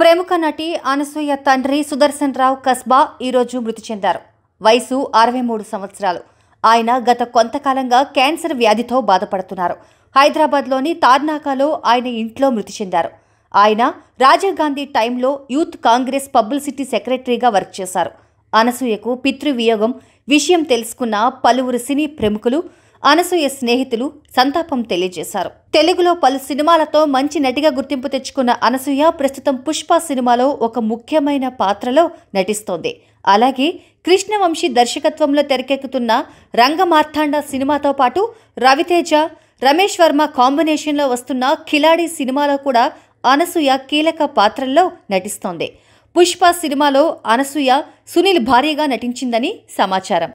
ప్రముఖ నటి అనసూయ తండ్రి సుదర్శన్ రావు కస్బా ఈరోజు మృతి చెందారు వయసు అరవై మూడు సంవత్సరాలు ఆయన గత కొంతకాలంగా క్యాన్సర్ వ్యాధితో బాధపడుతున్నారు హైదరాబాద్లోని తార్నాకాలో ఆయన ఇంట్లో మృతి చెందారు ఆయన రాజీవ్ గాంధీ టైంలో యూత్ కాంగ్రెస్ పబ్లిసిటీ సెక్రటరీగా వర్క్ చేశారు అనసూయకు పితృవియోగం విషయం తెలుసుకున్న పలువురు సినీ ప్రముఖులు అనసూయ స్నేహితులు సంతాపం తెలియజేశారు తెలుగులో పలు సినిమాలతో మంచి నటిగా గుర్తింపు తెచ్చుకున్న అనసూయ ప్రస్తుతం పుష్ప సినిమాలో ఒక ముఖ్యమైన పాత్రలో నటిస్తోంది అలాగే కృష్ణవంశీ దర్శకత్వంలో తెరకెక్కుతున్న రంగమార్తాండ సినిమాతో పాటు రవితేజ రమేష్ వర్మ కాంబినేషన్లో వస్తున్న కిలాడి సినిమాలో కూడా అనసూయ కీలక పాత్రల్లో నటిస్తోంది పుష్ప సినిమాలో అనసూయ సునీల్ భార్యగా నటించిందని సమాచారం